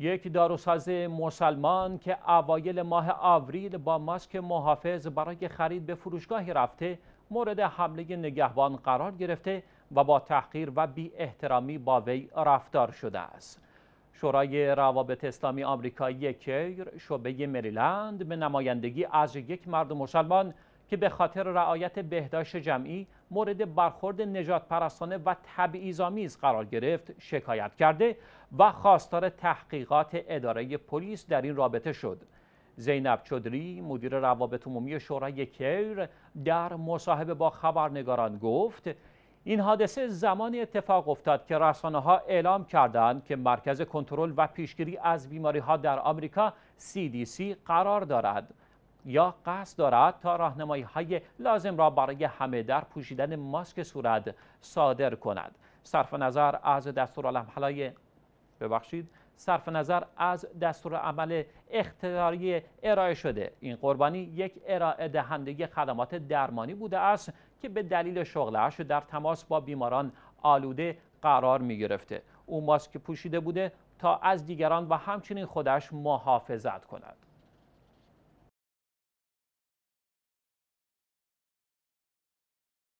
یک داروساز مسلمان که اوایل ماه آوریل با ماسک محافظ برای خرید به فروشگاهی رفته مورد حمله نگهبان قرار گرفته و با تحقیر و بی احترامی با وی رفتار شده است. شورای روابط اسلامی آمریکایی کیر شعبه مریلند به نمایندگی از یک مرد مسلمان که به خاطر رعایت بهداشت جمعی مورد برخورد نجات پرستانه و تبعیض‌آمیز قرار گرفت شکایت کرده و خواستار تحقیقات اداره پلیس در این رابطه شد زینب چدری مدیر روابط عمومی شورای کیر در مصاحبه با خبرنگاران گفت این حادثه زمانی اتفاق افتاد که رسانه ها اعلام کردند که مرکز کنترل و پیشگیری از بیماری ها در آمریکا CDC قرار دارد یا قصد دارد تا راهنمایی های لازم را برای همه در پوشیدن ماسک صورت صادر کند صرف نظر از دستورالعمل ببخشید صرف نظر از دستور عمل اختیاری ارائه شده این قربانی یک ارائه دهنده خدمات درمانی بوده است که به دلیل شغلش در تماس با بیماران آلوده قرار می گرفته او ماسک پوشیده بوده تا از دیگران و همچنین خودش محافظت کند